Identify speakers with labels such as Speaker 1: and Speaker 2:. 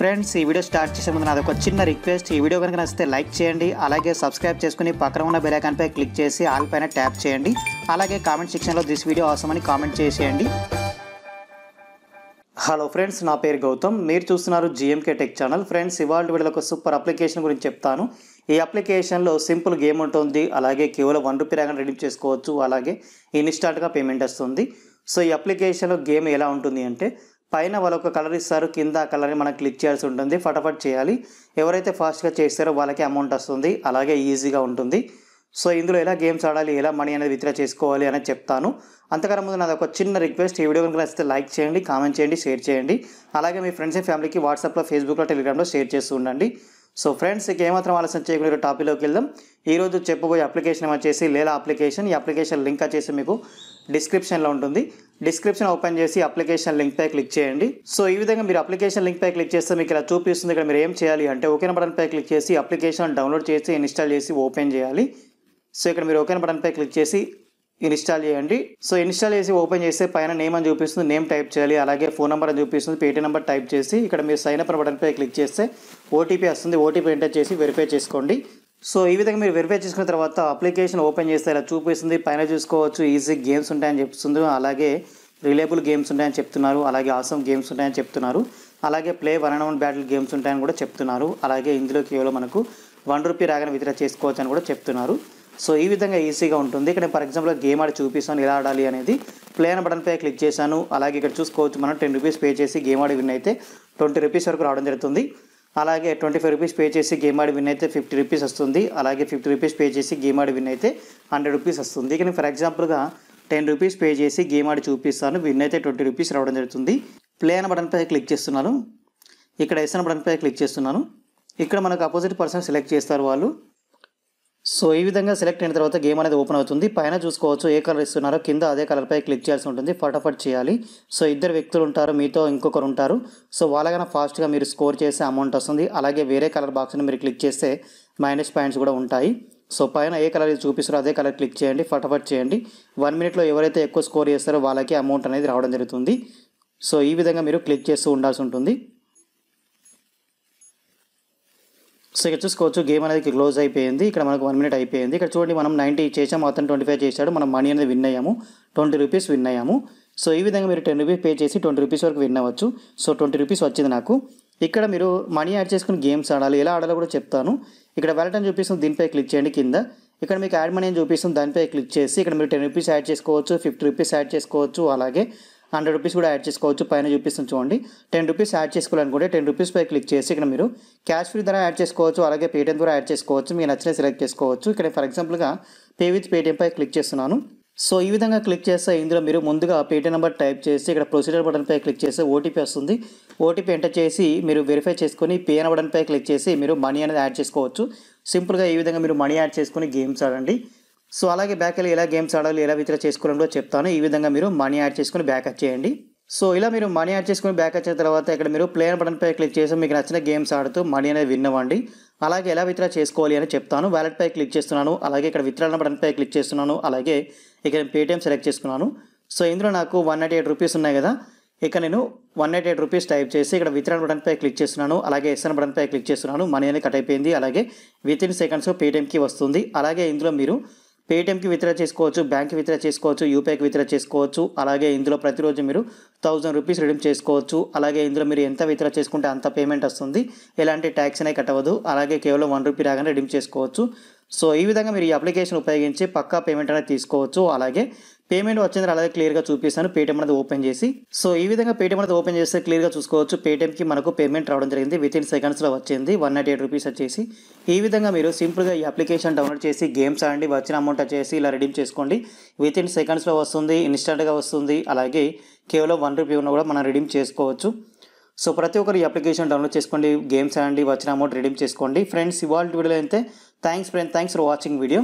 Speaker 1: friends ఈ video start చేసే ముందు నాది ఒక చిన్న రిక్వెస్ట్ ఈ వీడియో కనుక నచ్చితే లైక్ చేయండి అలాగే సబ్స్క్రైబ్ చేసుకుని పక్కన ఉన్న పై క్లిక్ చేసి ఆల్ పైన ట్యాప్ చేయండి అలాగే కామెంట్ సెక్షన్లో దిస్ వీడియో అని కామెంట్ చేసేయండి హలో ఫ్రెండ్స్ నా పేరు గౌతమ్ మీరు చూస్తున్నారు జిఎంకే టెక్ ఛానల్ ఫ్రెండ్స్ ఇవాళ వీడియోలో ఒక సూపర్ అప్లికేషన్ గురించి చెప్తాను ఈ అప్లికేషన్లో సింపుల్ గేమ్ ఉంటుంది అలాగే కేవలం వన్ రూపీ రాగానే రిడీమ్ చేసుకోవచ్చు అలాగే ఇన్స్టాంట్గా పేమెంట్ వస్తుంది సో ఈ అప్లికేషన్లో గేమ్ ఎలా ఉంటుంది అంటే పైన వాళ్ళు ఒక కలర్ ఇస్తారు కింద ఆ కలర్ని మనం క్లిక్ చేయాల్సి ఉంటుంది ఫటాఫట్ చేయాలి ఎవరైతే ఫాస్ట్గా చేస్తారో వాళ్ళకి అమౌంట్ వస్తుంది అలాగే ఈజీగా ఉంటుంది సో ఇందులో ఎలా గేమ్స్ ఆడాలి ఎలా మనీ అనేది విత్డ్రా చేసుకోవాలి అనేది చెప్తాను అంతకన్నా ముందు నాది ఒక చిన్న రిక్వెస్ట్ ఈ వీడియో కనుక నచ్చితే లైక్ చేయండి కామెంట్ చేయండి షేర్ చేయండి అలాగే మీ ఫ్రెండ్స్ అండ్ ఫ్యామిలీకి వాట్సాప్లో ఫేస్బుక్లో టెలిగ్రామ్లో షేర్ చేస్తూ ఉండండి సో ఫ్రెండ్స్ ఇక ఏమాత్రం ఆలస్యం చేయకుండా టాపిక్లోకి వెళ్దాం ఈరోజు చెప్పబోయే అప్లికేషన్ వచ్చేసి లేలా అప్లికేషన్ ఈ అప్లికేషన్ లింక్ వచ్చేసి మీకు డిస్క్రిప్షన్లో ఉంటుంది డిస్క్రిప్షన్ ఓపెన్ చేసి అప్లికేషన్ లింక్ పై క్లిక్ చేయండి సో ఈ విధంగా మీరు అప్లికేషన్ లింక్ పై క్లిక్ చేస్తే మీకు ఇలా చూపిస్తుంది ఇక్కడ మీరు ఏం చేయాలి అంటే ఓకే బటన్ పై క్లిక్ చేసి అప్లికేషన్ డౌన్లోడ్ చేసి ఇన్స్టాల్ చేసి ఓపెన్ చేయాలి సో ఇక్కడ మీరు ఓకే బటన్ పై క్లిక్ చేసి ఇన్స్టాల్ చేయండి సో ఇన్స్టాల్ చేసి ఓపెన్ చేస్తే పైన నేమ్ అని చూపిస్తుంది నేమ్ టైప్ చేయాలి అలాగే ఫోన్ నెంబర్ అని చూపిస్తుంది పేటీ నెంబర్ టైప్ చేసి ఇక్కడ మీరు సైన్ అప్ పై క్లిక్ చేస్తే ఓటీపీ వస్తుంది ఓటీపీ ఎంటర్ చేసి వెరిఫై చేసుకోండి సో ఈ విధంగా మీరు వెరిఫై చేసుకున్న తర్వాత అప్లికేషన్ ఓపెన్ చేస్తే ఇలా చూపిస్తుంది పైన చూసుకోవచ్చు ఈజీ గేమ్స్ ఉంటాయని చెప్తుంది అలాగే రిలేబుల్ గేమ్స్ ఉంటాయని చెప్తున్నారు అలాగే ఆసమ్ గేమ్స్ ఉంటాయని చెప్తున్నారు అలాగే play one and one battle games ఉంటాయని కూడా చెప్తున్నారు అలాగే ఇందులో కేవలం మనకు వన్ రూపీ రాగానే విత్డ్రా చేసుకోవచ్చు అని కూడా చెప్తున్నారు సో ఈ విధంగా ఈజీగా ఉంటుంది ఇక్కడ ఫర్ ఎగ్జాంపుల్ గేమ్ ఆడి చూపిస్తాను ఎలా ఆడాలి అనేది ప్లే బటన్ బటన్పై క్లిక్ చేశాను అలాగే ఇక్కడ చూసుకోవచ్చు మనం టెన్ రూపీస్ పే చేసి గేమ్ ఆడి విన్ అయితే ట్వంటీ రూపీస్ వరకు రావడం జరుగుతుంది అలాగే ట్వంటీ ఫైవ్ రూపీస్ పే చేసి గేమ్ ఆడి విన్ అయితే ఫిఫ్టీ రూపీస్ వస్తుంది అలాగే ఫిఫ్టీ రూపీస్ పే చేసి గేమ్ ఆడి విన్ అయితే హండ్రెడ్ రూపీస్ వస్తుంది కానీ ఫర్ ఎగ్జాంపుల్గా టెన్ రూపీస్ పే చేసి గేమ్ ఆడి చూపిస్తాను విన్ అయితే ట్వంటీ రూపీస్ రావడం జరుగుతుంది ప్లే బటన్ బటన్పై క్లిక్ చేస్తున్నాను ఇక్కడ ఎస్ఎన్ అనే బటన్పై క్లిక్ చేస్తున్నాను ఇక్కడ మనకు అపోజిట్ పర్సన్ సెలెక్ట్ చేస్తారు వాళ్ళు సో ఈ విధంగా సెలెక్ట్ అయిన తర్వాత గేమ్ అనేది ఓపెన్ అవుతుంది పైన చూసుకోవచ్చు ఏ కలర్ ఇస్తున్నారో కింద అదే కలర్పై క్లిక్ చేయాల్సి ఉంటుంది ఫటాఫట్ చేయాలి సో ఇద్దరు వ్యక్తులు ఉంటారు మీతో ఇంకొకరు ఉంటారు సో వాళ్ళకైనా ఫాస్ట్గా మీరు స్కోర్ చేసే అమౌంట్ వస్తుంది అలాగే వేరే కలర్ బాక్స్ని మీరు క్లిక్ చేస్తే మైనస్ పాయింట్స్ కూడా ఉంటాయి సో పైన ఏ కలర్ చూపిస్తారో అదే కలర్ క్లిక్ చేయండి ఫటాఫట్ చేయండి వన్ మినిట్లో ఎవరైతే ఎక్కువ స్కోర్ చేస్తారో వాళ్ళకి అమౌంట్ అనేది రావడం జరుగుతుంది సో ఈ విధంగా మీరు క్లిక్ చేస్తూ ఉండాల్సి ఉంటుంది సో ఇక్కడ చూసుకోవచ్చు గేమ్ అనేది క్లోజ్ అయిపోయింది ఇక్కడ మనకు వన్ మినిట్ అయిపోయింది ఇక్కడ చూడండి మనం నైంటీ చేసాము అతను ట్వంటీ ఫైవ్ చేశాడు మనం మనీ అనేది విన్ అయ్యాము ట్వంటీ రూపీస్ విన్ అయ్యాము సో ఈ విధంగా మీరు టెన్ రూపీస్ పే చేసి ట్వంటీ రూపీస్ వరకు విన్ అవ్వచ్చు సో ట్వంటీ రూపీస్ వచ్చింది నాకు ఇక్కడ మీరు మనీ యాడ్ చేసుకుని గేమ్స్ ఆడాలి ఎలా ఆడాలో కూడా చెప్తాను ఇక్కడ వెళ్ళటం చూపిస్తుంది దీనిపై క్లిక్ చేయండి కింద ఇక్కడ మీకు యాడ్ మనీ అని చూపిస్తుంది దానిపై క్లిక్ చేసి ఇక్కడ మీరు టెన్ రూపీస్ యాడ్ చేసుకోవచ్చు ఫిఫ్టీ రూపీస్ యాడ్ చేసుకోవచ్చు అలాగే హండ్రెడ్ రూపీస్ కూడా యాడ్ చేసుకోవచ్చు పైన చూపిస్తుంది చూడండి టెన్ రూపీస్ యాడ్ చేసుకోవాలనుకుంటే టెన్ రూపీస్ పై క్లిక్ చేసి ఇక్కడ మీరు క్యాష్ ఫ్రీ ద్వారా యాడ్ చేసుకోవచ్చు అలాగే పేటీఎం ద్వారా యాడ్ చేసుకోవచ్చు మీకు నచ్చిన సెలెక్ట్ చేసుకోవచ్చు ఇక్కడ ఫర్ ఎగ్జాంపుల్గా పే విత్ పై క్లిక్ చేస్తున్నాను సో ఈ విధంగా క్లిక్ చేస్తే ఇందులో మీరు ముందుగా పేటీఎం నెంబర్ టైప్ చేసి ఇక్కడ ప్రొసీజర్ బటన్పై క్లిక్ చేస్తే ఓటీపీ వస్తుంది ఓటీపీ ఎంటర్ చేసి మీరు వెరిఫై చేసుకొని పిఎన్ బటన్పై క్లిక్ చేసి మీరు మనీ అనేది యాడ్ చేసుకోవచ్చు సింపుల్గా ఈ విధంగా మీరు మనీ యాడ్ చేసుకొని గేమ్స్ ఆడండి సో అలాగే బ్యాక్ వెళ్ళి ఎలా గేమ్స్ ఆడాలి ఎలా విత్డ్రా చేసుకోవాలని కూడా చెప్తాను ఈ విధంగా మీరు మనీ యాడ్ చేసుకుని బ్యాక్ చేయండి సో ఇలా మీరు మనీ యాడ్ చేసుకుని బ్యాక్ వచ్చిన తర్వాత ఇక్కడ మీరు ప్లేయర్ బటన్పై క్లిక్ చేసి మీకు నచ్చిన గేమ్స్ ఆడుతూ మనీ అనేది విన్నవ్వండి అలాగే ఎలా విత్డ్రా చేసుకోవాలి అని చెప్తాను వ్యాలెట్పై క్లిక్ చేస్తున్నాను అలాగే ఇక్కడ విత్డ్రా బటన్పై క్లిక్ చేస్తున్నాను అలాగే ఇక్కడ పేటిఎం సెలెక్ట్ చేసుకున్నాను సో ఇందులో నాకు వన్ నైట్ ఎయిట్ రూపీస్ ఉన్నాయి కదా ఇక్కడ నేను one nine eight rupees type చేసి ఇక్కడ విత్డ్రా బటన్పై క్లిక్ చేస్తున్నాను అలాగే ఎస్ఎన్ బటన్పై క్లిక్ చేస్తున్నాను మనీ అనేది కట్ అయిపోయింది అలాగే విత్ ఇన్ సెకండ్స్ పేటిఎంకి వస్తుంది అలాగే ఇందులో మీరు పేటిఎంకి విత్డ్రా చేసుకోవచ్చు బ్యాంక్కి విత్డ్రా చేసుకోవచ్చు యూపీఐకి విత్డ్రా చేసుకోవచ్చు అలాగే ఇందులో ప్రతిరోజు మీరు థౌజండ్ రూపీస్ రిడీమ్ చేసుకోవచ్చు అలాగే ఇందులో మీరు ఎంత విత్డ్రా చేసుకుంటే అంత పేమెంట్ వస్తుంది ఎలాంటి ట్యాక్స్ అనేవి కట్టవద్దు అలాగే కేవలం వన్ రూపీ రాగానే రిడీమ్ చేసుకోవచ్చు సో ఈ విధంగా మీరు ఈ అప్లికేషన్ ఉపయోగించి పక్కా పేమెంట్ అనేది తీసుకోవచ్చు అలాగే పేమెంట్ వచ్చింది అలాగే క్లియర్గా చూపిస్తాను పేటీఎం అనేది ఓపెన్ చేసి సో ఈ విధంగా పేటీఎం అనేది ఓపెన్ చేస్తే క్లియర్గా చూసుకోవచ్చు పేటీఎంకి మనకు పేమెంట్ రావడం జరిగింది విత్ ఇన్ సెకండ్స్లో వచ్చింది వన్ నైట్ ఎయిట్ రూపీస్ వచ్చేసి ఈ విధంగా మీరు సింపుల్గా ఈ అప్లికేషన్ డౌన్లోడ్ చేసి గేమ్స్ ఆడండి వచ్చిన అమౌంట్ వచ్చేసి ఇలా రెడీమ్ చేసుకోండి విత్ ఇన్ సెకండ్స్లో వస్తుంది ఇన్స్టెంట్గా వస్తుంది అలాగే కేవలం వన్ రూపీ ఉన్న కూడా మనం రెడీమ్ చేసుకోవచ్చు సో ప్రతి ఒక్కరు ఈ అప్లికేషన్ డౌన్లోడ్ చేసుకోండి గేమ్స్ ఆడండి వచ్చిన అమౌంట్ రిడీమ్ చేసుకోండి ఫ్రెండ్స్ ఇవాళ వీడియోలో అయితే thanks friend thanks for watching video